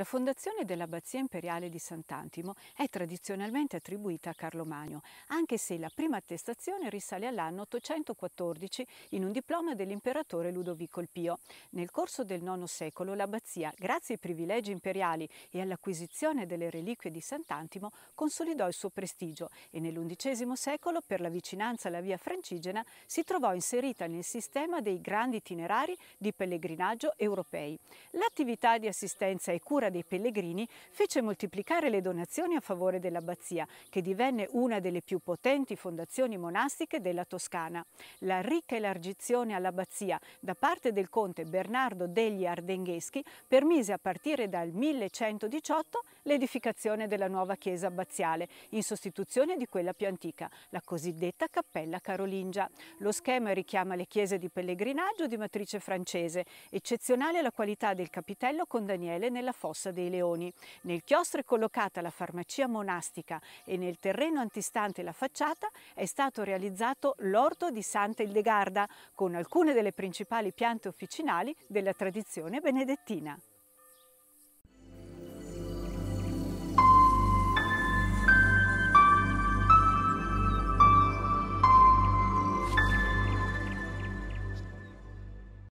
La fondazione dell'Abbazia imperiale di Sant'Antimo è tradizionalmente attribuita a Carlo Magno, anche se la prima attestazione risale all'anno 814 in un diploma dell'imperatore Ludovico il Pio. Nel corso del IX secolo l'Abbazia, grazie ai privilegi imperiali e all'acquisizione delle reliquie di Sant'Antimo, consolidò il suo prestigio e nell'undicesimo secolo, per la vicinanza alla via francigena, si trovò inserita nel sistema dei grandi itinerari di pellegrinaggio europei. L'attività di assistenza e cura dei pellegrini fece moltiplicare le donazioni a favore dell'abbazia, che divenne una delle più potenti fondazioni monastiche della Toscana. La ricca elargizione all'abbazia da parte del conte Bernardo degli Ardengheschi permise a partire dal 1118 l'edificazione della nuova chiesa abbaziale, in sostituzione di quella più antica, la cosiddetta Cappella Carolingia. Lo schema richiama le chiese di pellegrinaggio di matrice francese, eccezionale la qualità del capitello con Daniele nella foto Fossa dei Leoni. Nel chiostro è collocata la farmacia monastica e nel terreno antistante la facciata è stato realizzato l'orto di Santa Ildegarda con alcune delle principali piante officinali della tradizione benedettina.